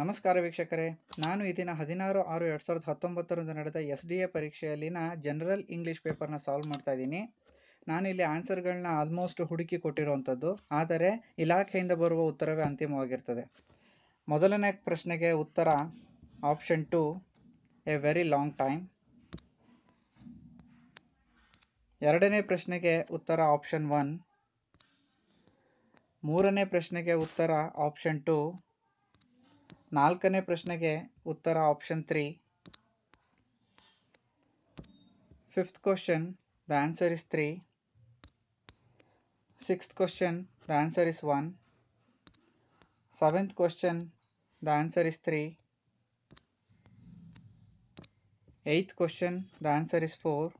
ನಮಸ್ಕಾರ ವೀಕ್ಷಕರೇ ನಾನು ಈ ದಿನ ಹದಿನಾರು ಆರು ಎರಡು ಸಾವಿರದ ಹತ್ತೊಂಬತ್ತರಂದು ನಡೆದ ಎಸ್ ಡಿ ಎ ಪರೀಕ್ಷೆಯಲ್ಲಿನ ಜನರಲ್ ಇಂಗ್ಲೀಷ್ ಪೇಪರ್ನ ಸಾಲ್ವ್ ಮಾಡ್ತಾ ಇದ್ದೀನಿ ಇಲ್ಲಿ ಆನ್ಸರ್ಗಳನ್ನ ಆಲ್ಮೋಸ್ಟ್ ಹುಡುಕಿ ಕೊಟ್ಟಿರುವಂಥದ್ದು ಆದರೆ ಇಲಾಖೆಯಿಂದ ಬರುವ ಉತ್ತರವೇ ಅಂತಿಮವಾಗಿರ್ತದೆ ಮೊದಲನೇ ಪ್ರಶ್ನೆಗೆ ಉತ್ತರ option two a very long time ಎರಡನೇ ಪ್ರಶ್ನೆಗೆ ಉತ್ತರ ಆಪ್ಷನ್ ಒನ್ ಮೂರನೇ ಪ್ರಶ್ನೆಗೆ ಉತ್ತರ ಆಪ್ಷನ್ ಟು नाकने प्रश्ने के उत्तर option three fifth question the answer is three sixth question the answer is one seventh question the answer is three eighth question the answer is four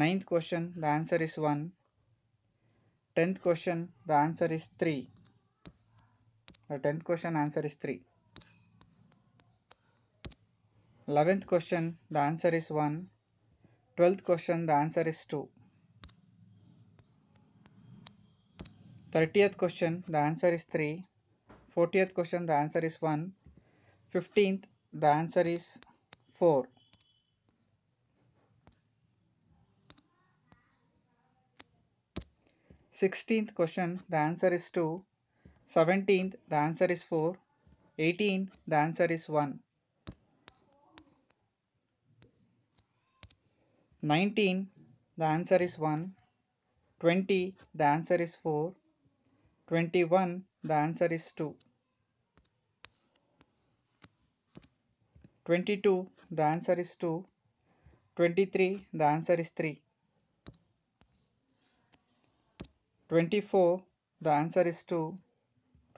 ninth question the answer is one tenth question the answer is three The 10th question answer is 3. 11th question the answer is 1. 12th question the answer is 2. 30th question the answer is 3. 40th question the answer is 1. 15th the answer is 4. Sixteenth question, the answer is 2. 17th the answer is 4. 18 the answer is 1. 19 the answer is 1. 20 the answer is 4. 21 the answer is 2. 22 the answer is 2. 23 the answer is 3. 24 the answer is 2.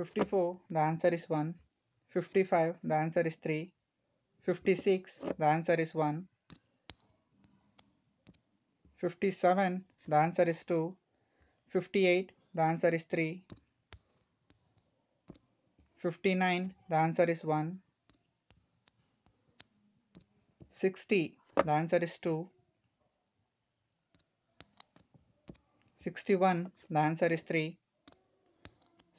54, the answer is 1. 55, the answer is 3. 56, the answer is 1. 57, the answer is 2. 58, the answer is 3. 59, the answer is 1. 60, the answer is 2. 61, the answer is 3.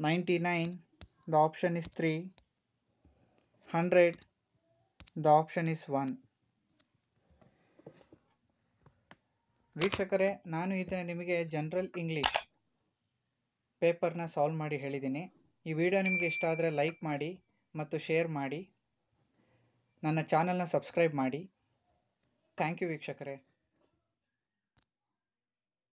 99 the option is 3 100 the option is 1 ವೀಕ್ಷಕರೇ ನಾನು ಇದನ್ನು ನಿಮಗೆ general English ಪೇಪರ್ನ solve ಮಾಡಿ ಹೇಳಿದ್ದೀನಿ ಈ video ನಿಮಗೆ ಇಷ್ಟ ಆದರೆ ಲೈಕ್ ಮಾಡಿ ಮತ್ತು ಶೇರ್ ಮಾಡಿ ನನ್ನ ಚಾನಲ್ನ ಸಬ್ಸ್ಕ್ರೈಬ್ ಮಾಡಿ ಥ್ಯಾಂಕ್ ಯು ವೀಕ್ಷಕರೇ